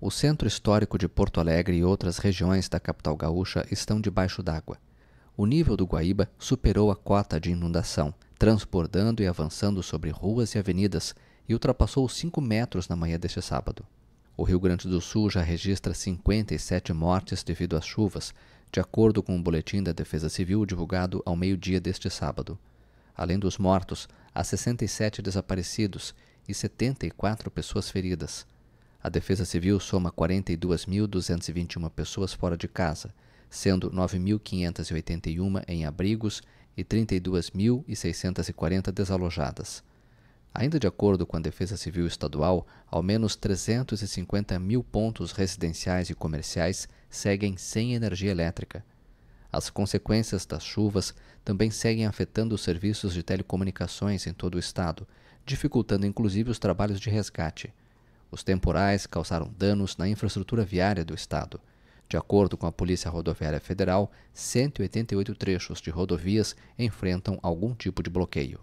O centro histórico de Porto Alegre e outras regiões da capital gaúcha estão debaixo d'água. O nível do Guaíba superou a cota de inundação, transbordando e avançando sobre ruas e avenidas, e ultrapassou os 5 metros na manhã deste sábado. O Rio Grande do Sul já registra 57 mortes devido às chuvas, de acordo com o um boletim da Defesa Civil divulgado ao meio-dia deste sábado. Além dos mortos, há 67 desaparecidos e 74 pessoas feridas. A Defesa Civil soma 42.221 pessoas fora de casa, sendo 9.581 em abrigos e 32.640 desalojadas. Ainda de acordo com a Defesa Civil Estadual, ao menos 350 mil pontos residenciais e comerciais seguem sem energia elétrica. As consequências das chuvas também seguem afetando os serviços de telecomunicações em todo o estado, dificultando inclusive os trabalhos de resgate. Os temporais causaram danos na infraestrutura viária do estado. De acordo com a Polícia Rodoviária Federal, 188 trechos de rodovias enfrentam algum tipo de bloqueio.